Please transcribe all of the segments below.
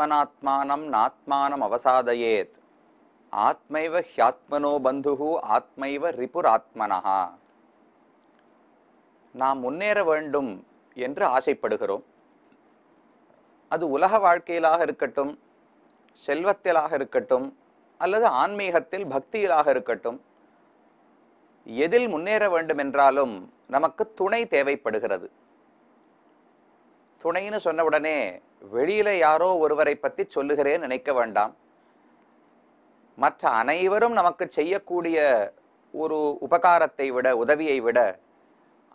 ஆத்மனாத்மானம் நாத்மானம் அவசாதயேத் ஆத்மைவ ஹியாத்மனோ பந்துகு ஆத்மைவ ஆத்மனஹா நாம் முன்னேற வேண்டும் என்று ஆசைப்படுகிறோம் அது உலக வாழ்க்கையிலாக இருக்கட்டும் செல்வத்திலாக இருக்கட்டும் அல்லது ஆன்மீகத்தில் பக்தியிலாக இருக்கட்டும் எதில் முன்னேற வேண்டுமென்றாலும் நமக்கு துணை தேவைப்படுகிறது துணைன்னு சொன்ன உடனே வெளியில யாரோ ஒருவரை பற்றி சொல்லுகிறேன் நினைக்க வேண்டாம் மற்ற அனைவரும் நமக்கு செய்யக்கூடிய ஒரு உபகாரத்தை விட உதவியை விட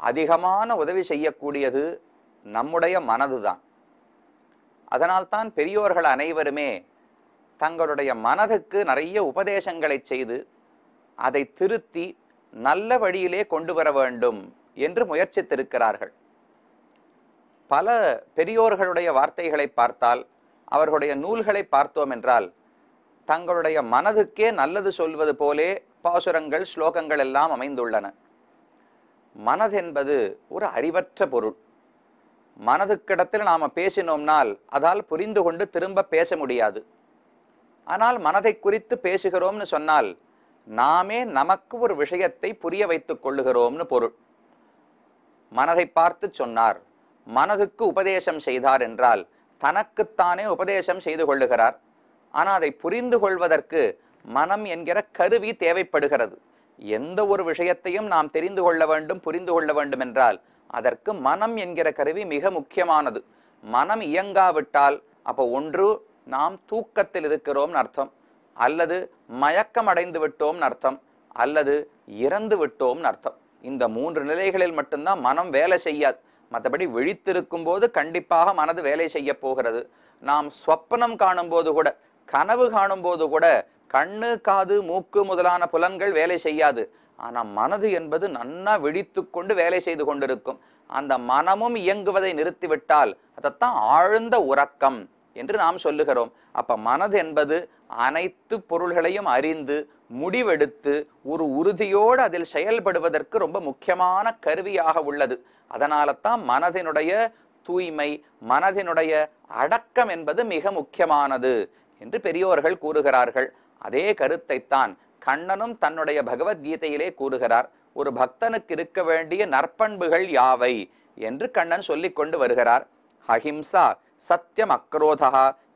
அதிகமான உதவி செய்யக்கூடியது நம்முடைய மனது தான் அதனால்தான் பெரியோர்கள் அனைவருமே தங்களுடைய மனதுக்கு நிறைய உபதேசங்களை செய்து அதை திருத்தி நல்ல வழியிலே கொண்டு வர வேண்டும் என்று முயற்சித்திருக்கிறார்கள் பல பெரியோர்களுடைய வார்த்தைகளை பார்த்தால் அவர்களுடைய நூல்களை பார்த்தோம் என்றால் தங்களுடைய மனதுக்கே நல்லது சொல்வது போலே பாசுரங்கள் ஸ்லோகங்கள் எல்லாம் அமைந்துள்ளன மனதென்பது ஒரு அறிவற்ற பொருள் மனதுக்கிடத்தில் நாம் பேசினோம்னால் அதால் புரிந்து கொண்டு திரும்ப பேச முடியாது ஆனால் மனதை குறித்து பேசுகிறோம்னு சொன்னால் நாமே நமக்கு ஒரு விஷயத்தை புரிய வைத்துக் கொள்ளுகிறோம்னு பொருள் மனதை பார்த்து சொன்னார் மனதுக்கு உபதேசம் செய்தார் என்றால் தனக்குத்தானே உபதேசம் செய்து கொள்ளுகிறார் ஆனால் அதை புரிந்து கொள்வதற்கு மனம் என்கிற கருவி தேவைப்படுகிறது எந்த ஒரு விஷயத்தையும் நாம் தெரிந்து கொள்ள வேண்டும் புரிந்து கொள்ள வேண்டும் என்றால் அதற்கு மனம் என்கிற கருவி மிக முக்கியமானது மனம் இயங்காவிட்டால் அப்போ ஒன்று நாம் தூக்கத்தில் இருக்கிறோம்னு அர்த்தம் அல்லது மயக்கம் அடைந்து விட்டோம்னு அர்த்தம் அல்லது இறந்து விட்டோம்னு அர்த்தம் இந்த மூன்று நிலைகளில் மட்டும்தான் மனம் வேலை செய்யாது மற்றபடி விழித்திருக்கும் போது கண்டிப்பாக மனது வேலை செய்ய போகிறது நாம் ஸ்வப்னம் காணும்போது கூட கனவு காணும்போது கூட கண்ணு காது மூக்கு முதலான புலன்கள் வேலை செய்யாது ஆனால் மனது என்பது நன்னா விழித்து கொண்டு வேலை செய்து கொண்டிருக்கும் அந்த மனமும் இயங்குவதை நிறுத்திவிட்டால் அதைத்தான் ஆழ்ந்த உறக்கம் என்று நாம் சொல்லுகிறோம் அப்போ மனது என்பது அனைத்து பொருள்களையும் அறிந்து முடிவெடுத்து ஒரு உறுதியோடு அதில் செயல்படுவதற்கு ரொம்ப முக்கியமான கருவியாக உள்ளது அதனால தான் மனதினுடைய தூய்மை மனதினுடைய அடக்கம் என்பது மிக முக்கியமானது என்று பெரியோர்கள் கூறுகிறார்கள் அதே கருத்தைத்தான் கண்ணனும் தன்னுடைய பகவத்கீதையிலே கூறுகிறார் ஒரு பக்தனுக்கு இருக்க வேண்டிய நற்பண்புகள் யாவை என்று கண்ணன் சொல்லிக் கொண்டு வருகிறார் அஹிம்சா சத்தியம் அக்ரோதா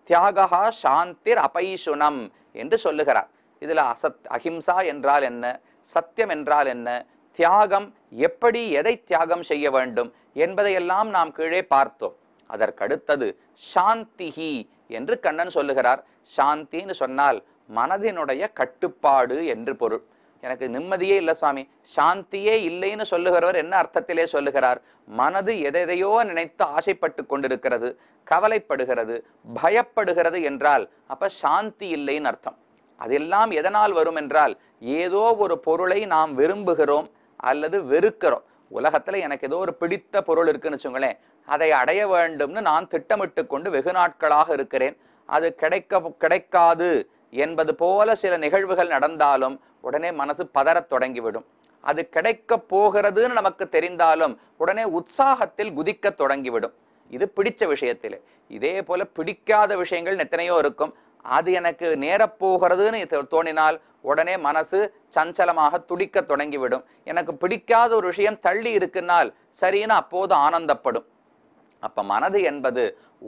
தியாகா சாந்திர் அபைஷுனம் என்று சொல்லுகிறார் இதில் அசத் அஹிம்சா என்றால் என்ன சத்தியம் என்றால் என்ன தியாகம் எப்படி எதை தியாகம் செய்ய வேண்டும் என்பதையெல்லாம் நாம் கீழே பார்த்தோம் அதற்கடுத்தது சாந்திஹி என்று கண்ணன் சொல்லுகிறார் சாந்தின்னு சொன்னால் மனதினுடைய கட்டுப்பாடு என்று பொருள் எனக்கு நிம்மதியே இல்லை சுவாமி சாந்தியே இல்லைன்னு சொல்லுகிறவர் என்ன அர்த்தத்திலே சொல்லுகிறார் மனது எதையோ நினைத்து ஆசைப்பட்டு கொண்டிருக்கிறது கவலைப்படுகிறது பயப்படுகிறது என்றால் அப்ப சாந்தி இல்லைன்னு அர்த்தம் அதெல்லாம் எதனால் வரும் என்றால் ஏதோ ஒரு பொருளை நாம் விரும்புகிறோம் அல்லது வெறுக்கிறோம் உலகத்தில் எனக்கு ஏதோ ஒரு பிடித்த பொருள் இருக்குன்னு வச்சுங்களேன் அதை அடைய வேண்டும்னு நான் திட்டமிட்டு கொண்டு வெகு நாட்களாக இருக்கிறேன் அது கிடைக்க கிடைக்காது என்பது போல சில நிகழ்வுகள் நடந்தாலும் உடனே மனசு பதறத் தொடங்கிவிடும் அது கிடைக்க போகிறதுன்னு நமக்கு தெரிந்தாலும் உடனே உற்சாகத்தில் குதிக்க தொடங்கிவிடும் இது பிடிச்ச விஷயத்தில் இதே போல பிடிக்காத விஷயங்கள் எத்தனையோ இருக்கும் அது எனக்கு நேரப்போகிறதுன்னு தோணினால் உடனே மனசு சஞ்சலமாக துடிக்க தொடங்கிவிடும் எனக்கு பிடிக்காத ஒரு விஷயம் தள்ளி இருக்குன்னால் சரின்னு அப்போது ஆனந்தப்படும் அப்ப மனது என்பது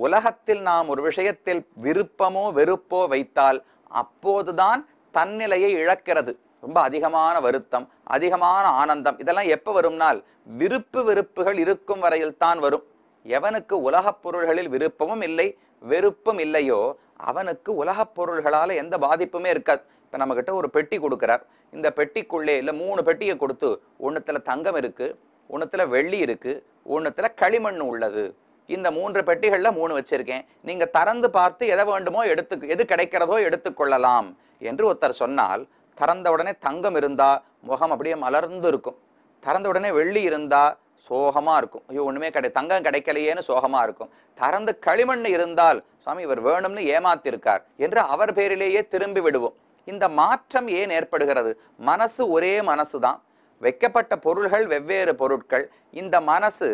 உலகத்தில் நாம் ஒரு விஷயத்தில் விருப்பமோ வெறுப்போ வைத்தால் அப்போதுதான் தன்னிலையை இழக்கிறது ரொம்ப அதிகமான வருத்தம் அதிகமான ஆனந்தம் இதெல்லாம் எப்போ வரும்னால் விருப்பு வெறுப்புகள் இருக்கும் வரையில் தான் வரும் எவனுக்கு உலகப் பொருள்களில் விருப்பமும் இல்லை வெறுப்பும் இல்லையோ அவனுக்கு உலகப் பொருள்களால் எந்த பாதிப்புமே இருக்காது இப்போ நம்மக்கிட்ட ஒரு பெட்டி கொடுக்குறார் இந்த பெட்டிக்குள்ளே இல்லை மூணு பெட்டியை கொடுத்து ஒன்றுத்தில் தங்கம் இருக்குது ஒன்றுத்தில் வெள்ளி இருக்குது ஒன்றுத்தில் களிமண் உள்ளது இந்த மூன்று பெட்டிகளில் மூணு வச்சுருக்கேன் நீங்கள் திறந்து பார்த்து எதை வேண்டுமோ எடுத்து எது கிடைக்கிறதோ எடுத்துக்கொள்ளலாம் என்று ஒருத்தர் சொன்னால் திறந்த உடனே தங்கம் இருந்தால் முகம் அப்படியே மலர்ந்து இருக்கும் திறந்த உடனே வெள்ளி இருந்தால் சோகமாக இருக்கும் ஐயோ ஒன்றுமே கிடை தங்கம் கிடைக்கலையேன்னு சோகமாக இருக்கும் திறந்து களிமண் இருந்தால் சுவாமி இவர் வேணும்னு ஏமாத்திருக்கார் என்று அவர் பேரிலேயே திரும்பி விடுவோம் இந்த மாற்றம் ஏன் ஏற்படுகிறது மனசு ஒரே மனசு தான் வைக்கப்பட்ட பொருள்கள் வெவ்வேறு பொருட்கள் இந்த மனசு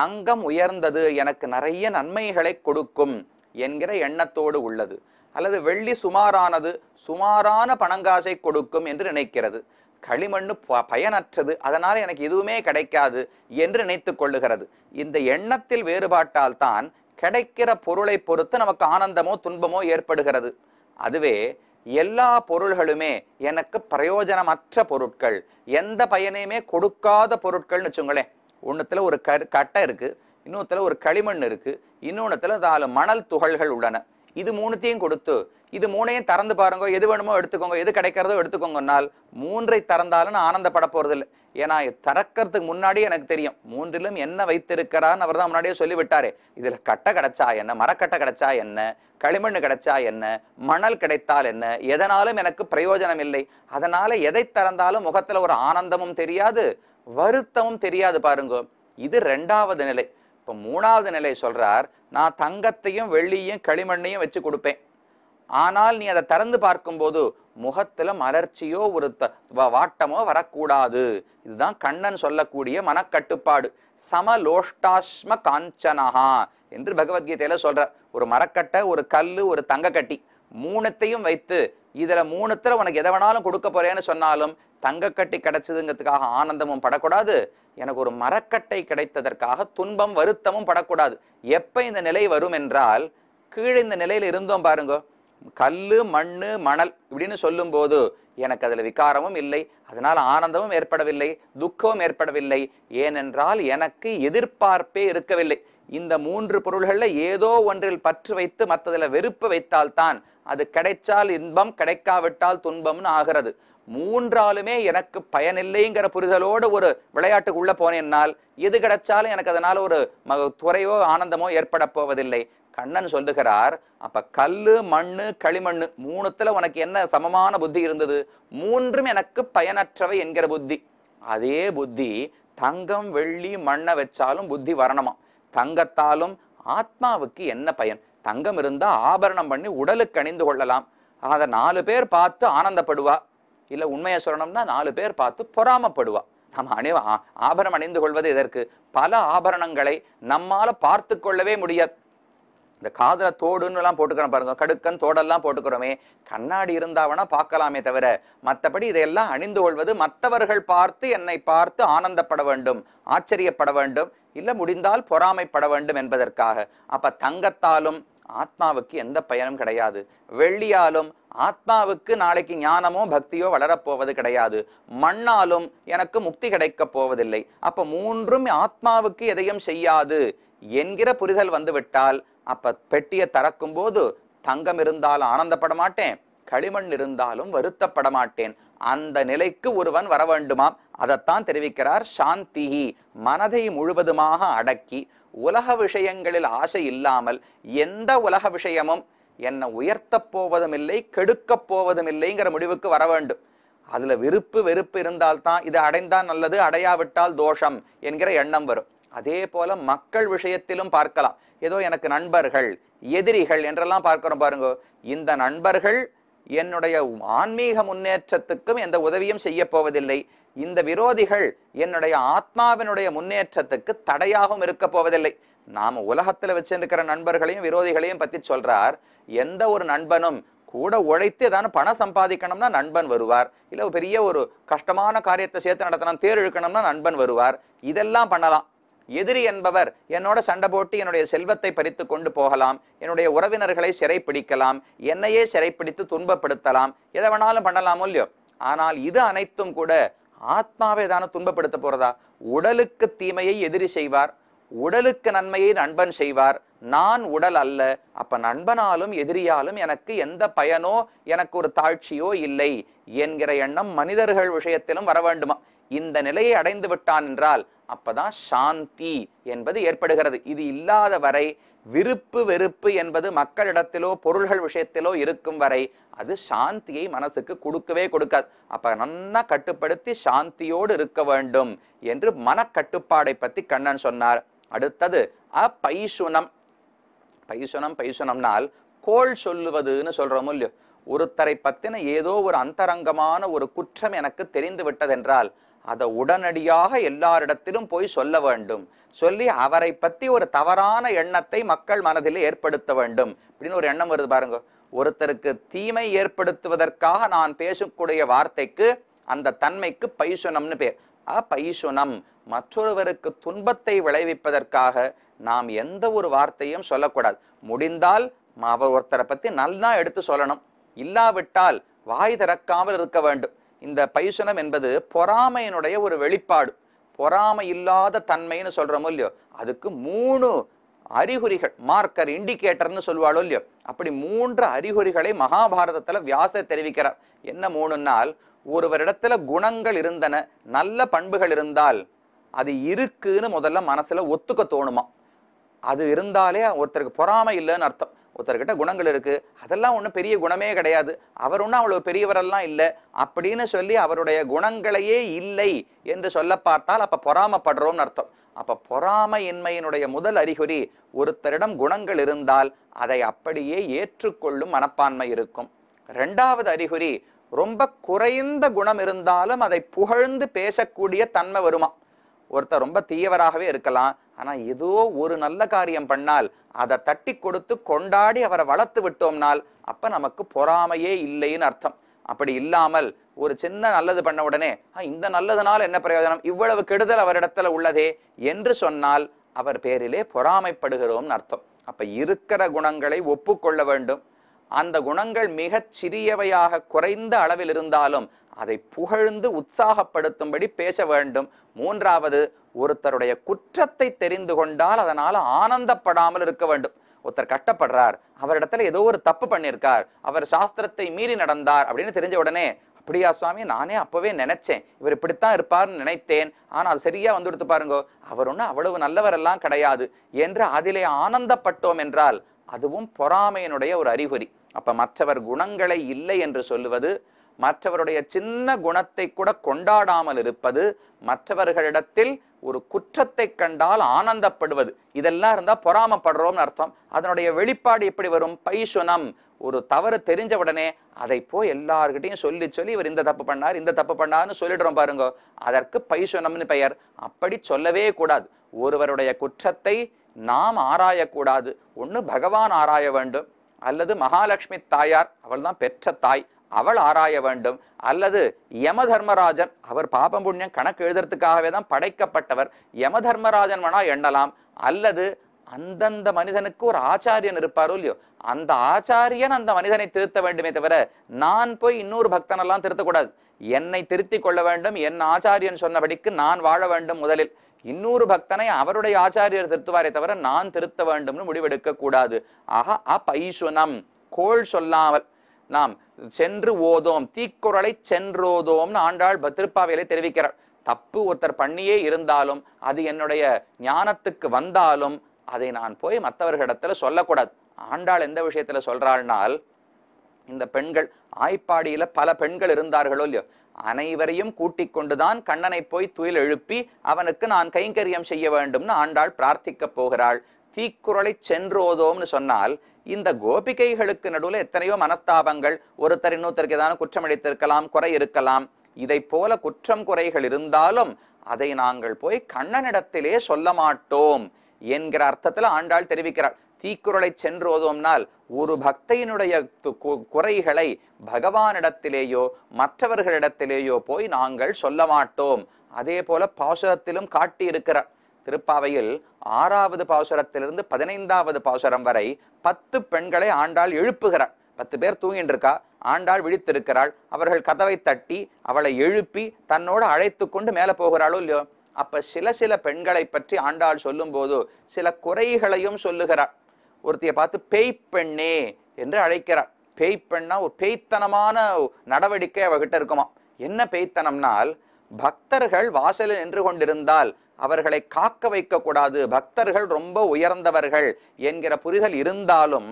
தங்கம் உயர்ந்தது எனக்கு நிறைய நன்மைகளை கொடுக்கும் என்கிற எண்ணத்தோடு உள்ளது அல்லது வெள்ளி சுமாரானது சுமாரான பணங்காசை கொடுக்கும் என்று நினைக்கிறது களிமண் ப பயனற்றது அதனால் எனக்கு எதுவுமே கிடைக்காது என்று நினைத்து கொள்ளுகிறது இந்த எண்ணத்தில் வேறுபாட்டால் தான் கிடைக்கிற பொருளை பொறுத்து நமக்கு ஆனந்தமோ துன்பமோ ஏற்படுகிறது அதுவே எல்லா பொருள்களுமே எனக்கு பிரயோஜனமற்ற பொருட்கள் எந்த பயனையுமே கொடுக்காத பொருட்கள்னு வச்சுங்களேன் ஒன்றுத்தில் ஒரு க கட்டை இருக்குது இன்னொருத்தில் ஒரு களிமண் இருக்குது இன்னொன்றுத்தில் நாலு மணல் துகள்கள் உள்ளன இது மூணுத்தையும் கொடுத்து இது மூணையும் திறந்து பாருங்க எது வேணுமோ எடுத்துக்கோங்க எது கிடைக்கிறதோ எடுத்துக்கோங்கன்னால் மூன்றை திறந்தாலும் நான் ஆனந்தப்பட போகிறதில்லை ஏன்னா திறக்கிறதுக்கு முன்னாடி எனக்கு தெரியும் மூன்றிலும் என்ன வைத்திருக்கிறான்னு அவர் தான் முன்னாடியே சொல்லிவிட்டாரே இதில் கட்டை கிடைச்சா என்ன மரக்கட்டை கிடைச்சா என்ன களிமண் கிடைச்சா என்ன மணல் கிடைத்தால் என்ன எதனாலும் எனக்கு பிரயோஜனம் இல்லை அதனால் எதை திறந்தாலும் முகத்தில் ஒரு ஆனந்தமும் தெரியாது வருத்தமும் தெரியாது பாருங்க இது ரெண்டாவது நிலை இப்போ மூணாவது நிலை சொல்கிறார் நான் தங்கத்தையும் வெள்ளியும் களிமண்ணையும் வச்சு கொடுப்பேன் ஆனால் நீ அதை திறந்து பார்க்கும்போது முகத்தில் மலர்ச்சியோ ஒரு த வாட்டமோ வரக்கூடாது இதுதான் கண்ணன் சொல்லக்கூடிய மனக்கட்டுப்பாடு சமலோஷ்டாஸ்ம காஞ்சனஹா என்று பகவத்கீதையில் சொல்கிறார் ஒரு மரக்கட்டை ஒரு கல் ஒரு தங்கக்கட்டி மூணத்தையும் வைத்து இதில் மூணுத்தில் உனக்கு எதை வேணாலும் கொடுக்க போறேன்னு சொன்னாலும் தங்கக்கட்டி கிடைச்சதுங்கிறதுக்காக ஆனந்தமும் படக்கூடாது எனக்கு ஒரு மரக்கட்டை கிடைத்ததற்காக துன்பம் வருத்தமும் படக்கூடாது எப்போ இந்த நிலை வரும் என்றால் கீழே இந்த நிலையில் இருந்தோம் பாருங்க கல் மண் மணல் இப்படின்னு சொல்லும்போது எனக்கு அதில் விகாரமும் இல்லை அதனால் ஆனந்தமும் ஏற்படவில்லை துக்கமும் ஏற்படவில்லை ஏனென்றால் எனக்கு எதிர்பார்ப்பே இருக்கவில்லை இந்த மூன்று பொருள்களில் ஏதோ ஒன்றில் பற்று வைத்து மற்றதில் வெறுப்பு வைத்தால்தான் அது கிடைச்சால் இன்பம் கிடைக்காவிட்டால் துன்பம்னு ஆகிறது மூன்றாலுமே எனக்கு பயனில்லைங்கிற புரிதலோடு ஒரு விளையாட்டுக்குள்ளே போனேன்னால் எது கிடைச்சாலும் எனக்கு அதனால் ஒரு மக துறையோ ஆனந்தமோ ஏற்பட போவதில்லை கண்ணன் சொல்லுகிறார் அப்ப கல்லு மண்ணு களிமண் மூணுத்துல உனக்கு என்ன சமமான புத்தி இருந்தது மூன்றும் எனக்கு பயனற்றவை என்கிற புத்தி அதே புத்தி தங்கம் வெள்ளி மண்ணை வச்சாலும் புத்தி வரணுமா தங்கத்தாலும் ஆத்மாவுக்கு என்ன பயன் தங்கம் இருந்தால் ஆபரணம் பண்ணி உடலுக்கு அணிந்து கொள்ளலாம் அதை நாலு பேர் பார்த்து ஆனந்தப்படுவா இல்லை உண்மையை சொல்லணும்னா நாலு பேர் பார்த்து பொறாமப்படுவா நம்ம அணி ஆபரணம் அணிந்து கொள்வது இதற்கு பல ஆபரணங்களை நம்மால் பார்த்து கொள்ளவே முடியாது இந்த தோடுன்னு தோடுன்னுலாம் போட்டுக்கிறோம் பாருங்க கடுக்கன் தோடெல்லாம் போட்டுக்கிறோமே கண்ணாடி இருந்தாவனா பார்க்கலாமே தவிர மற்றபடி இதையெல்லாம் அணிந்து கொள்வது மற்றவர்கள் பார்த்து என்னை பார்த்து ஆனந்தப்பட வேண்டும் ஆச்சரியப்பட வேண்டும் இல்லை முடிந்தால் பொறாமைப்பட வேண்டும் என்பதற்காக அப்போ தங்கத்தாலும் ஆத்மாவுக்கு எந்த பயனும் கிடையாது வெள்ளியாலும் ஆத்மாவுக்கு நாளைக்கு ஞானமோ பக்தியோ வளரப்போவது கிடையாது மண்ணாலும் எனக்கு முக்தி கிடைக்கப் போவதில்லை அப்போ மூன்றும் ஆத்மாவுக்கு எதையும் செய்யாது என்கிற புரிதல் வந்துவிட்டால் அப்போ பெட்டியை தறக்கும் போது தங்கம் இருந்தாலும் ஆனந்தப்பட மாட்டேன் களிமண் இருந்தாலும் வருத்தப்பட மாட்டேன் அந்த நிலைக்கு ஒருவன் வர வேண்டுமாம் அதைத்தான் தெரிவிக்கிறார் சாந்திஹி மனதை முழுவதுமாக அடக்கி உலக விஷயங்களில் ஆசை இல்லாமல் எந்த உலக விஷயமும் என்னை உயர்த்தப் போவதும் இல்லை கெடுக்கப் போவதும் இல்லைங்கிற முடிவுக்கு வர வேண்டும் அதில் விருப்பு வெறுப்பு இருந்தால்தான் இது அடைந்தால் நல்லது அடையாவிட்டால் தோஷம் என்கிற எண்ணம் வரும் அதே போல மக்கள் விஷயத்திலும் பார்க்கலாம் ஏதோ எனக்கு நண்பர்கள் எதிரிகள் என்றெல்லாம் பார்க்கிறோம் பாருங்க இந்த நண்பர்கள் என்னுடைய ஆன்மீக முன்னேற்றத்துக்கும் எந்த உதவியும் செய்ய போவதில்லை இந்த விரோதிகள் என்னுடைய ஆத்மாவினுடைய முன்னேற்றத்துக்கு தடையாகவும் இருக்க போவதில்லை நாம் உலகத்தில் வச்சிருக்கிற நண்பர்களையும் விரோதிகளையும் பற்றி சொல்றார் எந்த ஒரு நண்பனும் கூட உழைத்து ஏதாவது பணம் சம்பாதிக்கணும்னா நண்பன் வருவார் இல்லை பெரிய ஒரு கஷ்டமான காரியத்தை சேர்த்து நடத்தணும் தேர் இழுக்கணும்னா நண்பன் வருவார் இதெல்லாம் பண்ணலாம் எதிரி என்பவர் என்னோட சண்டை போட்டு என்னுடைய செல்வத்தை பறித்து கொண்டு போகலாம் என்னுடைய உறவினர்களை சிறைப்பிடிக்கலாம் என்னையே சிறைப்பிடித்து துன்பப்படுத்தலாம் எதை வேணாலும் பண்ணலாமோ இல்லையோ ஆனால் இது அனைத்தும் கூட ஆத்மாவை தானே துன்பப்படுத்த போறதா உடலுக்கு தீமையை எதிரி செய்வார் உடலுக்கு நன்மையை நண்பன் செய்வார் நான் உடல் அல்ல அப்ப நண்பனாலும் எதிரியாலும் எனக்கு எந்த பயனோ எனக்கு ஒரு தாழ்ச்சியோ இல்லை என்கிற எண்ணம் மனிதர்கள் விஷயத்திலும் வர வேண்டுமா இந்த நிலையை அடைந்து விட்டான் என்றால் அப்பதான் சாந்தி என்பது ஏற்படுகிறது இது இல்லாத வரை விருப்பு வெறுப்பு என்பது மக்களிடத்திலோ பொருள்கள் விஷயத்திலோ இருக்கும் வரை அது சாந்தியை மனசுக்கு கொடுக்கவே கொடுக்காது அப்ப நன்னா கட்டுப்படுத்தி சாந்தியோடு இருக்க வேண்டும் என்று மனக்கட்டுப்பாடை பத்தி கண்ணன் சொன்னார் அடுத்தது அப்பைசுனம் பைசுனம் பைசுனம்னால் கோள் சொல்லுவதுன்னு சொல்றோம் இல்லையோ ஒருத்தரை பத்தின ஏதோ ஒரு அந்தரங்கமான ஒரு குற்றம் எனக்கு தெரிந்து விட்டதென்றால் அதை உடனடியாக எல்லாரிடத்திலும் போய் சொல்ல வேண்டும் சொல்லி அவரை பற்றி ஒரு தவறான எண்ணத்தை மக்கள் மனதில் ஏற்படுத்த வேண்டும் அப்படின்னு ஒரு எண்ணம் வருது பாருங்க ஒருத்தருக்கு தீமை ஏற்படுத்துவதற்காக நான் பேசக்கூடிய வார்த்தைக்கு அந்த தன்மைக்கு பைசுனம்னு பேர் பைசுனம் மற்றொருவருக்கு துன்பத்தை விளைவிப்பதற்காக நாம் எந்த ஒரு வார்த்தையும் சொல்லக்கூடாது முடிந்தால் அவர் ஒருத்தரை பற்றி நல்லா எடுத்து சொல்லணும் இல்லாவிட்டால் வாய் திறக்காமல் இருக்க வேண்டும் இந்த பைசனம் என்பது பொறாமையினுடைய ஒரு வெளிப்பாடு பொறாமை இல்லாத தன்மைன்னு சொல்கிறோமோ இல்லையோ அதுக்கு மூணு அறிகுறிகள் மார்க்கர் இண்டிகேட்டர்னு சொல்வாளோ இல்லையோ அப்படி மூன்று அறிகுறிகளை மகாபாரதத்தில் வியாச தெரிவிக்கிறார் என்ன மூணுன்னால் ஒருவரிடத்துல குணங்கள் இருந்தன நல்ல பண்புகள் இருந்தால் அது இருக்குன்னு முதல்ல மனசில் ஒத்துக்க தோணுமா அது இருந்தாலே ஒருத்தருக்கு பொறாமை இல்லைன்னு அர்த்தம் ஒருத்தர்கிட்ட குணங்கள் இருக்குது அதெல்லாம் ஒன்றும் பெரிய குணமே கிடையாது அவர் ஒன்றும் அவ்வளோ பெரியவரெல்லாம் இல்லை அப்படின்னு சொல்லி அவருடைய குணங்களையே இல்லை என்று சொல்ல பார்த்தால் அப்போ பொறாமப்படுறோம்னு அர்த்தம் அப்போ பொறாமையின்மையினுடைய முதல் அறிகுறி ஒருத்தரிடம் குணங்கள் இருந்தால் அதை அப்படியே ஏற்றுக்கொள்ளும் மனப்பான்மை இருக்கும் ரெண்டாவது அறிகுறி ரொம்ப குறைந்த குணம் இருந்தாலும் அதை புகழ்ந்து பேசக்கூடிய தன்மை வருமா ஒருத்தர் ரொம்ப தீயவராகவே இருக்கலாம் ஆனால் ஏதோ ஒரு நல்ல காரியம் பண்ணால் அதை தட்டி கொடுத்து கொண்டாடி அவரை வளர்த்து விட்டோம்னால் அப்போ நமக்கு பொறாமையே இல்லைன்னு அர்த்தம் அப்படி இல்லாமல் ஒரு சின்ன நல்லது பண்ண உடனே இந்த நல்லதுனால் என்ன பிரயோஜனம் இவ்வளவு கெடுதல் அவரிடத்துல உள்ளதே என்று சொன்னால் அவர் பேரிலே பொறாமைப்படுகிறோம்னு அர்த்தம் அப்போ இருக்கிற குணங்களை ஒப்புக்கொள்ள வேண்டும் அந்த குணங்கள் மிகச் சிறியவையாக குறைந்த அளவில் இருந்தாலும் அதை புகழ்ந்து உற்சாகப்படுத்தும்படி பேச வேண்டும் மூன்றாவது ஒருத்தருடைய குற்றத்தை தெரிந்து கொண்டால் அதனால் ஆனந்தப்படாமல் இருக்க வேண்டும் ஒருத்தர் கட்டப்படுறார் அவரிடத்துல ஏதோ ஒரு தப்பு பண்ணியிருக்கார் அவர் சாஸ்திரத்தை மீறி நடந்தார் அப்படின்னு தெரிஞ்ச உடனே அப்படியா சுவாமி நானே அப்போவே நினைச்சேன் இவர் இப்படித்தான் இருப்பார்னு நினைத்தேன் ஆனால் அது சரியா வந்து கொடுத்து பாருங்கோ அவர் ஒன்றும் அவ்வளவு நல்லவரெல்லாம் கிடையாது என்று அதிலே ஆனந்தப்பட்டோம் என்றால் அதுவும் பொறாமையினுடைய ஒரு அறிகுறி அப்போ மற்றவர் குணங்களை இல்லை என்று சொல்லுவது மற்றவருடைய சின்ன குணத்தை கூட கொண்டாடாமல் இருப்பது மற்றவர்களிடத்தில் ஒரு குற்றத்தை கண்டால் ஆனந்தப்படுவது இதெல்லாம் இருந்தால் பொறாமப்படுறோம்னு அர்த்தம் அதனுடைய வெளிப்பாடு எப்படி வரும் பைசுனம் ஒரு தவறு தெரிஞ்ச உடனே அதை போய் எல்லார்கிட்டையும் சொல்லி சொல்லி இவர் இந்த தப்பு பண்ணார் இந்த தப்பு பண்ணார்னு சொல்லிடுறோம் பாருங்க அதற்கு பைசுனம்னு பெயர் அப்படி சொல்லவே கூடாது ஒருவருடைய குற்றத்தை நாம் ஆராயக்கூடாது ஒன்று பகவான் ஆராய வேண்டும் அல்லது மகாலட்சுமி தாயார் அவள் தான் பெற்ற தாய் அவள் ஆராய வேண்டும் அல்லது யம தர்மராஜன் அவர் பாபம் புண்ணியம் கணக்கு எழுதுறதுக்காகவே தான் படைக்கப்பட்டவர் யம தர்மராஜன் வேணா எண்ணலாம் அல்லது அந்தந்த மனிதனுக்கு ஒரு ஆச்சாரியன் இருப்பாரோ இல்லையோ அந்த ஆச்சாரியன் அந்த மனிதனை திருத்த வேண்டுமே தவிர நான் போய் இன்னொரு பக்தனெல்லாம் திருத்தக்கூடாது என்னை திருத்தி கொள்ள வேண்டும் என் ஆச்சாரியன் சொன்னபடிக்கு நான் வாழ வேண்டும் முதலில் இன்னொரு பக்தனை அவருடைய ஆச்சாரியர் திருத்துவாரே தவிர நான் திருத்த வேண்டும்னு முடிவெடுக்க கூடாது ஆக அப்பைசுனம் கோள் சொல்லாமல் நாம் சென்று ஓதோம் தீக்குறளை சென்றோதோம்னு ஆண்டாள் பத்திருப்பாவையிலே தெரிவிக்கிறார் தப்பு ஒருத்தர் பண்ணியே இருந்தாலும் அது என்னுடைய ஞானத்துக்கு வந்தாலும் அதை நான் போய் மற்றவர்களிடத்துல சொல்லக்கூடாது ஆண்டாள் எந்த விஷயத்தில் சொல்கிறாள்னால் இந்த பெண்கள் ஆய்ப்பாடியில் பல பெண்கள் இருந்தார்களோ இல்லையோ அனைவரையும் கூட்டிக் கொண்டுதான் கண்ணனை போய் துயில் எழுப்பி அவனுக்கு நான் கைங்கரியம் செய்ய வேண்டும்னு ஆண்டாள் பிரார்த்திக்க போகிறாள் தீக்குறளை சென்றோதோம்னு சொன்னால் இந்த கோபிகைகளுக்கு நடுவில் எத்தனையோ மனஸ்தாபங்கள் ஒருத்தர் இன்னொருத்தருக்கு ஏதாவது குற்றம் அளித்திருக்கலாம் குறை இருக்கலாம் இதை போல குற்றம் குறைகள் இருந்தாலும் அதை நாங்கள் போய் கண்ணனிடத்திலே சொல்ல மாட்டோம் என்கிற அர்த்தத்தில் ஆண்டாள் தெரிவிக்கிறாள் தீக்குறளை சென்றோதோம்னால் ஒரு பக்தையினுடைய குறைகளை பகவானிடத்திலேயோ மற்றவர்களிடத்திலேயோ போய் நாங்கள் சொல்ல மாட்டோம் அதே போல பாசுரத்திலும் காட்டியிருக்கிறார் திருப்பாவையில் ஆறாவது பாசுரத்திலிருந்து பதினைந்தாவது பாசுரம் வரை பத்து பெண்களை ஆண்டாள் எழுப்புகிறார் பத்து பேர் தூங்கிட்டு இருக்கா ஆண்டாள் விழித்திருக்கிறாள் அவர்கள் கதவை தட்டி அவளை எழுப்பி தன்னோடு அழைத்து கொண்டு மேலே போகிறாளோ இல்லையோ அப்ப சில சில பெண்களை பற்றி ஆண்டாள் சொல்லும்போது சில குறைகளையும் சொல்லுகிறாள் ஒருத்தையை பார்த்து பேய் பெண்ணே என்று அழைக்கிறார் பேய் பெண்ணா ஒரு பேய்த்தனமான நடவடிக்கை அவகிட்ட இருக்குமா என்ன பேய்த்தனம்னால் பக்தர்கள் வாசலில் நின்று கொண்டிருந்தால் அவர்களை காக்க வைக்கக்கூடாது பக்தர்கள் ரொம்ப உயர்ந்தவர்கள் என்கிற புரிதல் இருந்தாலும்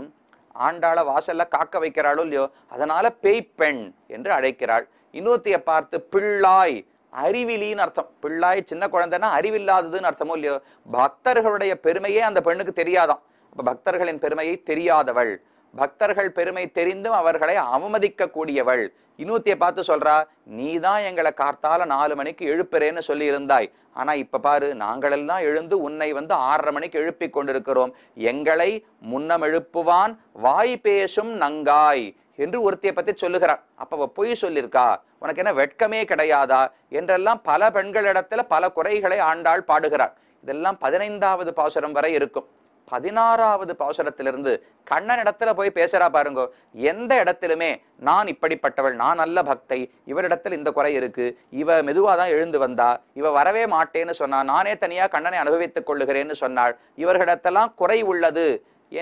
ஆண்டாள வாசல்ல காக்க வைக்கிறாளோ இல்லையோ அதனால பேய் பெண் என்று அழைக்கிறாள் இன்னொருத்தைய பார்த்து பிள்ளாய் அறிவிலின்னு அர்த்தம் பிள்ளாய் சின்ன குழந்தைன்னா அறிவில்லாததுன்னு அர்த்தமோ இல்லையோ பக்தர்களுடைய பெருமையே அந்த பெண்ணுக்கு தெரியாதான் பக்தர்களின் பெருமையை தெரியாதவள் பக்தர்கள் பெருமை தெரிந்தும் அவர்களை அவமதிக்கக்கூடியவள் இன்னொத்திய பார்த்து சொல்றா நீ தான் எங்களை காத்தால நாலு மணிக்கு எழுப்புறேன்னு சொல்லி இருந்தாய் ஆனா இப்ப பாரு நாங்களெல்லாம் எழுந்து உன்னை வந்து ஆறரை மணிக்கு எழுப்பி கொண்டிருக்கிறோம் எங்களை முன்னம் எழுப்புவான் வாய் பேசும் நங்காய் என்று ஒருத்தியை பற்றி சொல்லுகிறார் அப்ப பொய் சொல்லியிருக்கா உனக்கு என்ன வெட்கமே கிடையாதா என்றெல்லாம் பல பெண்களிடத்தில் பல குறைகளை ஆண்டாள் பாடுகிறார் இதெல்லாம் பதினைந்தாவது பாசுரம் வரை இருக்கும் பதினாறாவது பாசுரத்திலிருந்து கண்ணன் இடத்துல போய் பேசுறா பாருங்கோ எந்த இடத்திலுமே நான் இப்படிப்பட்டவள் நான் நல்ல பக்தை இவரிடத்தில் இந்த குறை இருக்கு இவ மெதுவாக தான் எழுந்து வந்தா இவ வரவே மாட்டேன்னு சொன்னா நானே தனியா கண்ணனை அனுபவித்துக் கொள்ளுகிறேன்னு சொன்னாள் இவர்களிடத்தெல்லாம் குறை உள்ளது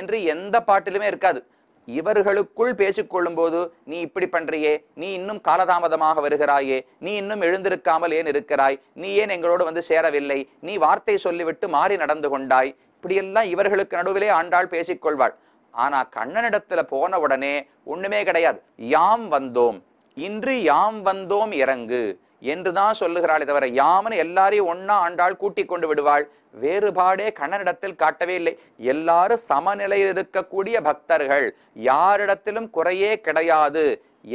என்று எந்த பாட்டிலுமே இருக்காது இவர்களுக்குள் போது நீ இப்படி பண்றியே நீ இன்னும் காலதாமதமாக வருகிறாயே நீ இன்னும் எழுந்திருக்காமல் ஏன் இருக்கிறாய் நீ ஏன் எங்களோடு வந்து சேரவில்லை நீ வார்த்தை சொல்லிவிட்டு மாறி நடந்து கொண்டாய் இப்படியெல்லாம் இவர்களுக்கு நடுவிலே ஆண்டாள் பேசிக்கொள்வாள் ஆனா கண்ணனிடத்துல போன உடனே ஒண்ணுமே கிடையாது யாம் வந்தோம் இன்று யாம் வந்தோம் இறங்கு என்றுதான் சொல்லுகிறாள் சொல்லுகிறாளே தவிர யாமனு எல்லாரையும் ஒன்னா ஆண்டாள் கூட்டி கொண்டு விடுவாள் வேறுபாடே கண்ணனிடத்தில் காட்டவே இல்லை எல்லாரும் சமநிலையில் இருக்கக்கூடிய பக்தர்கள் யாரிடத்திலும் குறையே கிடையாது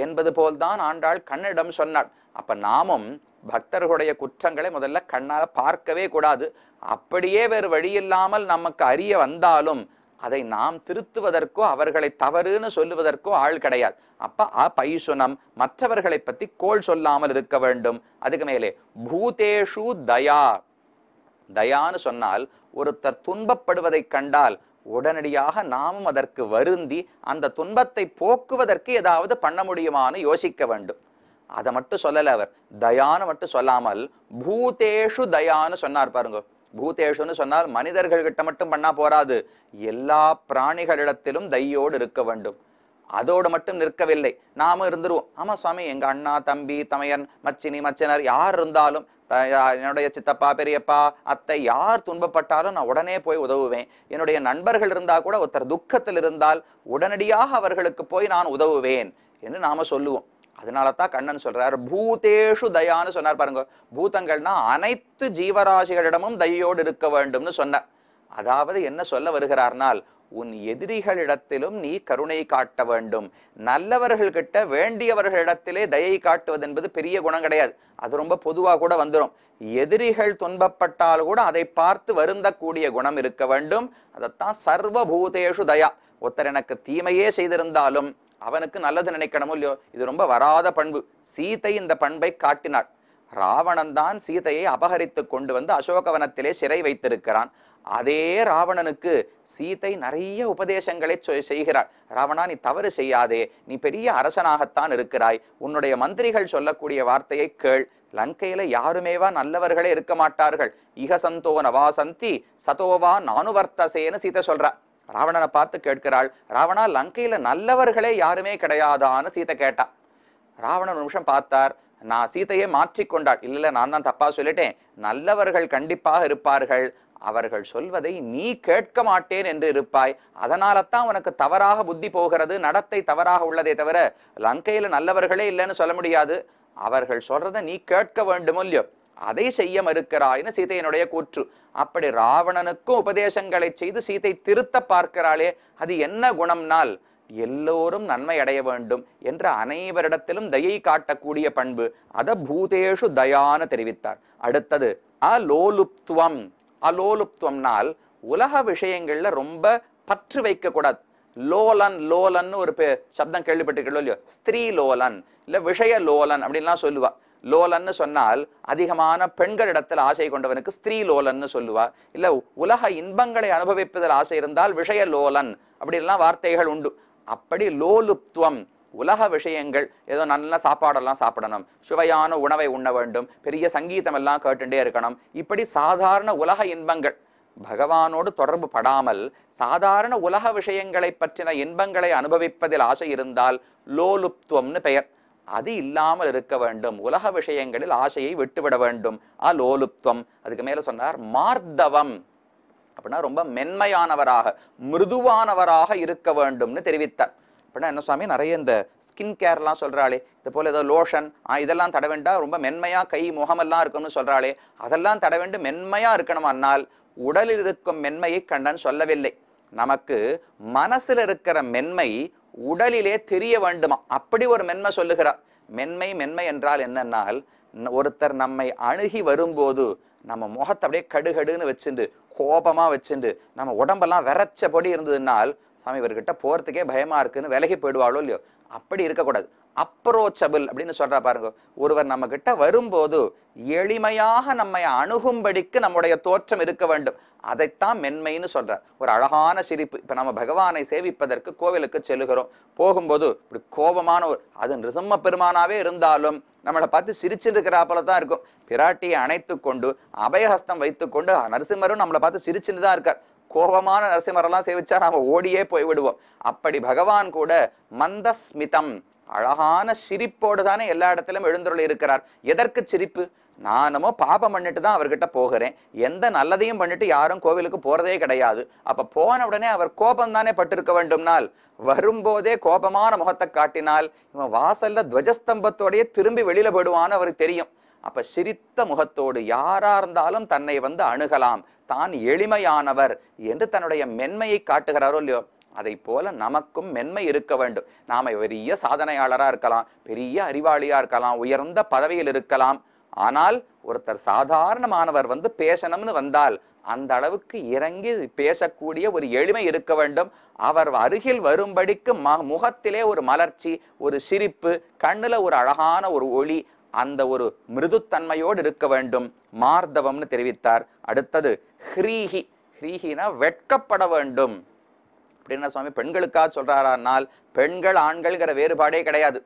என்பது போல்தான் ஆண்டாள் கண்ணனிடம் சொன்னாள் அப்போ நாமும் பக்தர்களுடைய குற்றங்களை முதல்ல கண்ணால் பார்க்கவே கூடாது அப்படியே வேறு வழி இல்லாமல் நமக்கு அறிய வந்தாலும் அதை நாம் திருத்துவதற்கோ அவர்களை தவறுன்னு சொல்லுவதற்கோ ஆள் கிடையாது அப்ப பைசுனம் மற்றவர்களை பற்றி கோள் சொல்லாமல் இருக்க வேண்டும் அதுக்கு மேலே பூதேஷு தயா தயான்னு சொன்னால் ஒருத்தர் துன்பப்படுவதை கண்டால் உடனடியாக நாமும் அதற்கு வருந்தி அந்த துன்பத்தை போக்குவதற்கு ஏதாவது பண்ண முடியுமான்னு யோசிக்க வேண்டும் அதை மட்டும் சொல்லலை அவர் தயான்னு மட்டும் சொல்லாமல் பூதேஷு தயான்னு சொன்னார் பாருங்க பூதேஷுன்னு சொன்னால் கிட்ட மட்டும் பண்ணா போராது எல்லா பிராணிகளிடத்திலும் தையோடு இருக்க வேண்டும் அதோடு மட்டும் நிற்கவில்லை நாம இருந்துருவோம் ஆமா சுவாமி எங்க அண்ணா தம்பி தமையன் மச்சினி மச்சினர் யார் இருந்தாலும் என்னுடைய சித்தப்பா பெரியப்பா அத்தை யார் துன்பப்பட்டாலும் நான் உடனே போய் உதவுவேன் என்னுடைய நண்பர்கள் இருந்தால் கூட ஒருத்தர் துக்கத்தில் இருந்தால் உடனடியாக அவர்களுக்கு போய் நான் உதவுவேன் என்று நாம சொல்லுவோம் அதனால தான் கண்ணன் சொல்றார் பூதேஷு தயான்னு சொன்னார் பாருங்க பூதங்கள்னா அனைத்து ஜீவராசிகளிடமும் தையோடு இருக்க வேண்டும்னு சொன்னார் அதாவது என்ன சொல்ல வருகிறார்னால் உன் எதிரிகளிடத்திலும் நீ கருணை காட்ட வேண்டும் நல்லவர்கள் கிட்ட வேண்டியவர்களிடத்திலே தயை காட்டுவது என்பது பெரிய குணம் கிடையாது அது ரொம்ப பொதுவாக கூட வந்துடும் எதிரிகள் துன்பப்பட்டால் கூட அதை பார்த்து வருந்தக்கூடிய குணம் இருக்க வேண்டும் அதைத்தான் சர்வபூதேஷு தயா ஒருத்தர் எனக்கு தீமையே செய்திருந்தாலும் அவனுக்கு நல்லது நினைக்கணுமோ இல்லையோ இது ரொம்ப வராத பண்பு சீதை இந்த பண்பை காட்டினாள் ராவணன்தான் சீதையை அபகரித்து கொண்டு வந்து அசோகவனத்திலே சிறை வைத்திருக்கிறான் அதே ராவணனுக்கு சீதை நிறைய உபதேசங்களை செய்கிறாள் ராவணா நீ தவறு செய்யாதே நீ பெரிய அரசனாகத்தான் இருக்கிறாய் உன்னுடைய மந்திரிகள் சொல்லக்கூடிய வார்த்தையை கேள் லங்கையில யாருமேவா நல்லவர்களே இருக்க மாட்டார்கள் இக நவாசந்தி சதோவா நானுவர்த்தசேன்னு சீதை சொல்றா ராவணனை பார்த்து கேட்கிறாள் ராவணா லங்கையில் நல்லவர்களே யாருமே கிடையாதான்னு சீதை கேட்டா ராவணன் நிமிஷம் பார்த்தார் நான் சீத்தையே மாற்றிக்கொண்டாள் இல்லை இல்லை நான் தான் தப்பாக சொல்லிட்டேன் நல்லவர்கள் கண்டிப்பாக இருப்பார்கள் அவர்கள் சொல்வதை நீ கேட்க மாட்டேன் என்று இருப்பாய் அதனால தான் உனக்கு தவறாக புத்தி போகிறது நடத்தை தவறாக உள்ளதே தவிர லங்கையில் நல்லவர்களே இல்லைன்னு சொல்ல முடியாது அவர்கள் சொல்றதை நீ கேட்க வேண்டும் இல்லையோ அதை செய்ய மறுக்கிறாய்னு சீதையனுடைய கூற்று அப்படி ராவணனுக்கும் உபதேசங்களை செய்து சீதை திருத்த பார்க்கிறாளே அது என்ன குணம்னால் எல்லோரும் நன்மை அடைய வேண்டும் என்ற அனைவரிடத்திலும் தயை காட்டக்கூடிய பண்பு அத பூதேஷு தயான்னு தெரிவித்தார் அடுத்தது அலோலுப்துவம் அலோலுப்துவம்னால் உலக விஷயங்கள்ல ரொம்ப பற்று வைக்கக்கூடாது லோலன் லோலன் ஒரு சப்தம் கேள்விப்பட்டிருக்கோ இல்லையோ ஸ்திரீ லோலன் இல்ல விஷய லோலன் அப்படின்லாம் சொல்லுவா லோலன்னு சொன்னால் அதிகமான பெண்களிடத்தில் ஆசை கொண்டவனுக்கு ஸ்திரீ லோலன்னு சொல்லுவா இல்லை உலக இன்பங்களை அனுபவிப்பதில் ஆசை இருந்தால் விஷய லோலன் அப்படிலாம் வார்த்தைகள் உண்டு அப்படி லோலுத்துவம் உலக விஷயங்கள் ஏதோ நல்ல சாப்பாடெல்லாம் சாப்பிடணும் சுவையான உணவை உண்ண வேண்டும் பெரிய சங்கீதம் எல்லாம் கேட்டுட்டே இருக்கணும் இப்படி சாதாரண உலக இன்பங்கள் பகவானோடு தொடர்பு படாமல் சாதாரண உலக விஷயங்களை பற்றின இன்பங்களை அனுபவிப்பதில் ஆசை இருந்தால் லோலுப்துவம்னு பெயர் அது இல்லாமல் இருக்க வேண்டும் உலக விஷயங்களில் ஆசையை விட்டுவிட வேண்டும் அலோலுத்வம் அதுக்கு மேலே சொன்னார் மார்த்தவம் அப்படின்னா ரொம்ப மென்மையானவராக மிருதுவானவராக இருக்க வேண்டும்னு தெரிவித்தார் அப்படின்னா என்ன சுவாமி நிறைய இந்த ஸ்கின் கேர்லாம் சொல்கிறாளே இது போல் ஏதோ லோஷன் இதெல்லாம் தட வேண்டாம் ரொம்ப மென்மையாக கை முகமெல்லாம் இருக்கணும்னு சொல்கிறாளே அதெல்லாம் தட வேண்டும் மென்மையாக இருக்கணும் அன்னால் உடலில் இருக்கும் மென்மையை கண்ணன் சொல்லவில்லை நமக்கு மனசில் இருக்கிற மென்மை உடலிலே தெரிய வேண்டுமா அப்படி ஒரு மென்மை சொல்லுகிறார் மென்மை மென்மை என்றால் என்னென்னால் ஒருத்தர் நம்மை அணுகி வரும்போது நம்ம முகத்தை அப்படியே கடுகடுன்னு வச்சுண்டு கோபமாக வச்சுண்டு நம்ம உடம்பெல்லாம் விரைச்சபடி இருந்ததுனால் சாமி இவர்கிட்ட போகிறதுக்கே பயமாக இருக்குன்னு விலகி போயிடுவாளோ இல்லையோ அப்படி இருக்கக்கூடாது அப்ரோச்சபிள் அப்படின்னு சொல்கிறா பாருங்க ஒருவர் நம்மக்கிட்ட வரும்போது எளிமையாக நம்மை அணுகும்படிக்கு நம்முடைய தோற்றம் இருக்க வேண்டும் அதைத்தான் மென்மைன்னு சொல்கிறார் ஒரு அழகான சிரிப்பு இப்போ நம்ம பகவானை சேவிப்பதற்கு கோவிலுக்கு செல்கிறோம் போகும்போது இப்படி கோபமான ஒரு அது நிருசம்ம பெருமானாவே இருந்தாலும் நம்மளை பார்த்து இருக்கிறா போல தான் இருக்கும் பிராட்டியை அணைத்து கொண்டு அபயஹஸ்தம் வைத்து கொண்டு நரசிம்மரும் நம்மளை பார்த்து சிரிச்சுன்னு தான் இருக்கார் கோபமான நரசிம்மரெல்லாம் சேவிச்சா நாம் ஓடியே போய்விடுவோம் அப்படி பகவான் கூட மந்தஸ்மிதம் அழகான சிரிப்போடு தானே எல்லா இடத்திலும் எழுந்துள்ள இருக்கிறார் எதற்கு சிரிப்பு நானமோ பாபம் பண்ணிட்டு தான் அவர்கிட்ட போகிறேன் எந்த நல்லதையும் பண்ணிட்டு யாரும் கோவிலுக்கு போகிறதே கிடையாது அப்போ போன உடனே அவர் கோபம் தானே பட்டிருக்க வேண்டும்னால் வரும்போதே கோபமான முகத்தை காட்டினால் இவன் வாசல்ல துவஜஸ்தம்பத்தோடையே திரும்பி வெளியில போயிடுவான்னு அவருக்கு தெரியும் அப்போ சிரித்த முகத்தோடு யாராக இருந்தாலும் தன்னை வந்து அணுகலாம் தான் எளிமையானவர் என்று தன்னுடைய மென்மையை காட்டுகிறாரோ இல்லையோ அதை போல நமக்கும் மென்மை இருக்க வேண்டும் நாம் பெரிய சாதனையாளராக இருக்கலாம் பெரிய அறிவாளியாக இருக்கலாம் உயர்ந்த பதவியில் இருக்கலாம் ஆனால் ஒருத்தர் சாதாரணமானவர் வந்து பேசணும்னு வந்தால் அந்த அளவுக்கு இறங்கி பேசக்கூடிய ஒரு எளிமை இருக்க வேண்டும் அவர் அருகில் வரும்படிக்கு ம முகத்திலே ஒரு மலர்ச்சி ஒரு சிரிப்பு கண்ணில் ஒரு அழகான ஒரு ஒளி அந்த ஒரு மிருதுத்தன்மையோடு இருக்க வேண்டும் மார்தவம்னு தெரிவித்தார் அடுத்தது ஹ்ரீஹி ஹ்ரீஹினா வெட்கப்பட வேண்டும் அப்படின்னா சுவாமி பெண்களுக்காக சொல்றாரானால் பெண்கள் ஆண்கள்ங்கிற வேறுபாடே கிடையாது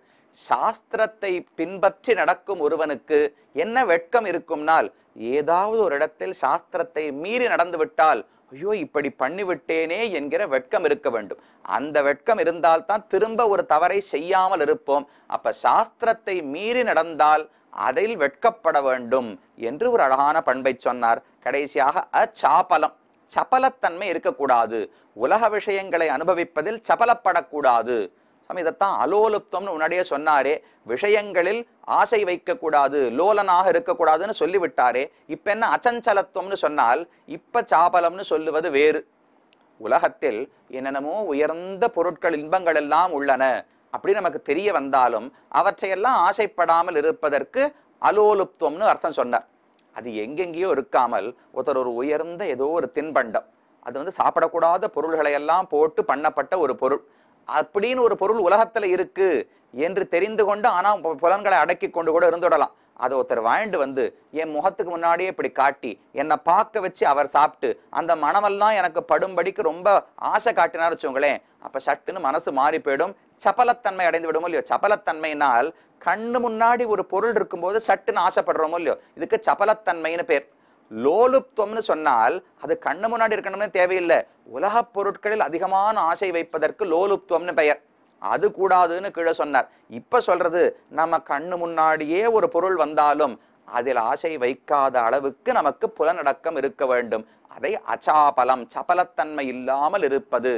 சாஸ்திரத்தை பின்பற்றி நடக்கும் ஒருவனுக்கு என்ன வெட்கம் இருக்கும்னால் ஏதாவது ஒரு இடத்தில் சாஸ்திரத்தை மீறி நடந்து விட்டால் ஐயோ இப்படி பண்ணிவிட்டேனே என்கிற வெட்கம் இருக்க வேண்டும் அந்த வெட்கம் இருந்தால்தான் திரும்ப ஒரு தவறை செய்யாமல் இருப்போம் அப்ப சாஸ்திரத்தை மீறி நடந்தால் அதில் வெட்கப்பட வேண்டும் என்று ஒரு அழகான பண்பை சொன்னார் கடைசியாக அச்சாபலம் சபலத்தன்மை இருக்கக்கூடாது உலக விஷயங்களை அனுபவிப்பதில் சபலப்படக்கூடாது நம்ம இதைத்தான் அலோலுப்தம்னு முன்னாடியே சொன்னாரே விஷயங்களில் ஆசை வைக்கக்கூடாது லோலனாக இருக்கக்கூடாதுன்னு சொல்லிவிட்டாரே இப்போ என்ன அச்சஞ்சலத்துவம்னு சொன்னால் இப்போ சாபலம்னு சொல்லுவது வேறு உலகத்தில் என்னென்னமோ உயர்ந்த பொருட்கள் இன்பங்கள் எல்லாம் உள்ளன அப்படி நமக்கு தெரிய வந்தாலும் அவற்றையெல்லாம் ஆசைப்படாமல் இருப்பதற்கு அலோலுப்தம்னு அர்த்தம் சொன்னார் அது எங்கெங்கேயோ இருக்காமல் ஒருத்தர் ஒரு உயர்ந்த ஏதோ ஒரு தின்பண்டம் அது வந்து சாப்பிடக்கூடாத பொருள்களை எல்லாம் போட்டு பண்ணப்பட்ட ஒரு பொருள் அப்படின்னு ஒரு பொருள் உலகத்தில் இருக்கு என்று தெரிந்து கொண்டு ஆனால் புலன்களை அடக்கி கொண்டு கூட இருந்துடலாம் அதை ஒருத்தர் வாழ்ந்து வந்து என் முகத்துக்கு முன்னாடியே இப்படி காட்டி என்னை பார்க்க வச்சு அவர் சாப்பிட்டு அந்த மனமெல்லாம் எனக்கு படும்படிக்கு ரொம்ப ஆசை காட்டினார் வச்சுங்களேன் அப்போ சட்டுன்னு மனசு மாறி போயிடும் சபலத்தன்மை அடைந்து விடுமோ இல்லையோ சபலத்தன்மையினால் கண்ணு முன்னாடி ஒரு பொருள் இருக்கும்போது சட்டுன்னு ஆசைப்படுறோமோ இல்லையோ இதுக்கு சபலத்தன்மைன்னு பேர் லோலுப்தம்னு சொன்னால் அது கண்ணு முன்னாடி இருக்கணும்னு தேவையில்லை உலகப் பொருட்களில் அதிகமான ஆசை வைப்பதற்கு லோலுப்தம்னு பெயர் அது கூடாதுன்னு கீழே சொன்னார் இப்போ சொல்றது நம்ம கண்ணு முன்னாடியே ஒரு பொருள் வந்தாலும் அதில் ஆசை வைக்காத அளவுக்கு நமக்கு புலனடக்கம் இருக்க வேண்டும் அதை அச்சாபலம் சபலத்தன்மை இல்லாமல் இருப்பது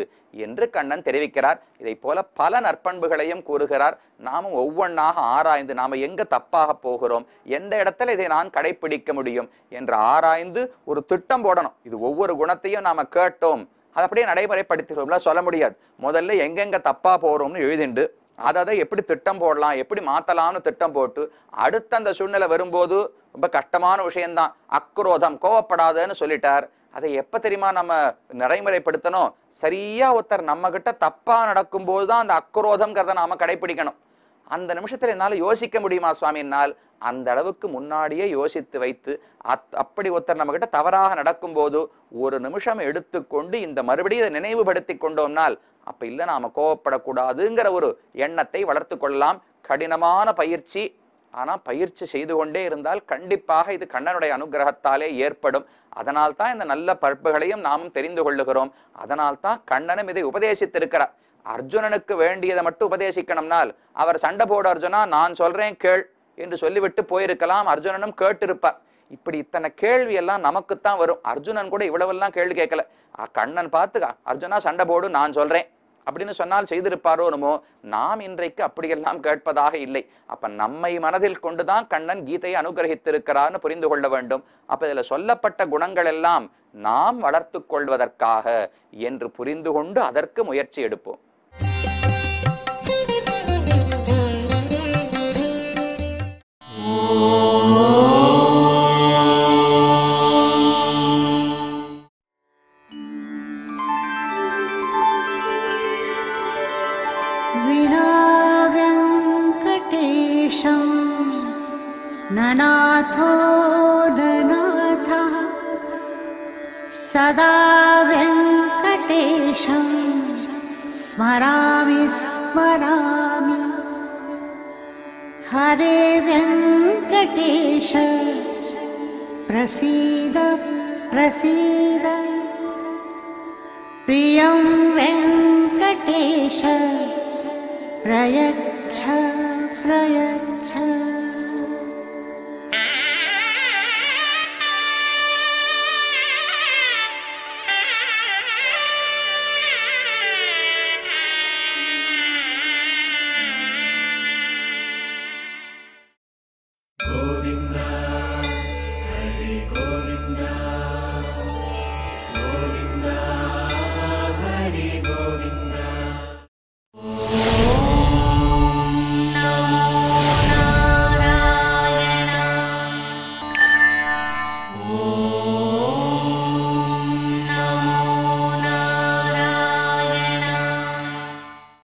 என்று கண்ணன் தெரிவிக்கிறார் இதை போல பல நற்பண்புகளையும் கூறுகிறார் நாமும் ஒவ்வொன்றாக ஆராய்ந்து நாம் எங்கே தப்பாக போகிறோம் எந்த இடத்துல இதை நான் கடைபிடிக்க முடியும் என்று ஆராய்ந்து ஒரு திட்டம் போடணும் இது ஒவ்வொரு குணத்தையும் நாம் கேட்டோம் அதை அப்படியே நடைமுறைப்படுத்துகிறோம்ல சொல்ல முடியாது முதல்ல எங்கெங்கே தப்பாக போகிறோம்னு எழுதிண்டு அதை எப்படி திட்டம் போடலாம் எப்படி மாற்றலாம்னு திட்டம் போட்டு அடுத்த அந்த சூழ்நிலை வரும்போது ரொம்ப கஷ்டமான விஷயம்தான் அக்ரோதம் கோவப்படாதன்னு சொல்லிட்டார் அதை எப்போ தெரியுமா நம்ம நடைமுறைப்படுத்தணும் சரியாக ஒருத்தர் கிட்ட தப்பாக நடக்கும் தான் அந்த அக்ரோதம்ங்கிறத நாம் கடைபிடிக்கணும் அந்த நிமிஷத்தில் என்னால் யோசிக்க முடியுமா சுவாமி என்னால் அந்த அளவுக்கு முன்னாடியே யோசித்து வைத்து அத் அப்படி ஒருத்தர் கிட்ட தவறாக நடக்கும்போது ஒரு நிமிஷம் எடுத்துக்கொண்டு இந்த மறுபடியும் இதை நினைவுபடுத்தி கொண்டோம்னால் அப்போ இல்லை நாம் கோவப்படக்கூடாதுங்கிற ஒரு எண்ணத்தை வளர்த்து கொள்ளலாம் கடினமான பயிற்சி ஆனால் பயிற்சி செய்து கொண்டே இருந்தால் கண்டிப்பாக இது கண்ணனுடைய அனுகிரகத்தாலே ஏற்படும் அதனால்தான் இந்த நல்ல பற்புகளையும் நாமும் தெரிந்து கொள்ளுகிறோம் அதனால்தான் கண்ணனும் இதை உபதேசித்திருக்கிறார் அர்ஜுனனுக்கு வேண்டியதை மட்டும் உபதேசிக்கணும்னால் அவர் சண்டை போடு அர்ஜுனா நான் சொல்றேன் கேள் என்று சொல்லிவிட்டு போயிருக்கலாம் அர்ஜுனனும் கேட்டிருப்பார் இப்படி இத்தனை கேள்வி எல்லாம் நமக்குத்தான் வரும் அர்ஜுனன் கூட இவ்வளவெல்லாம் கேள்வி கேட்கல கண்ணன் பார்த்துக்கா அர்ஜுனா சண்டை போடும் நான் சொல்றேன் அப்படின்னு சொன்னால் செய்திருப்பாரோ என்னமோ நாம் இன்றைக்கு அப்படியெல்லாம் கேட்பதாக இல்லை அப்ப நம்மை மனதில் கொண்டுதான் கண்ணன் கீதையை அனுகிரகித்திருக்கிறார்னு புரிந்து கொள்ள வேண்டும் அப்ப இதுல சொல்லப்பட்ட குணங்கள் எல்லாம் நாம் வளர்த்து கொள்வதற்காக என்று புரிந்து கொண்டு அதற்கு முயற்சி எடுப்போம் प्रियं वेङ्कटेश प्रयच्छ प्रयच्छ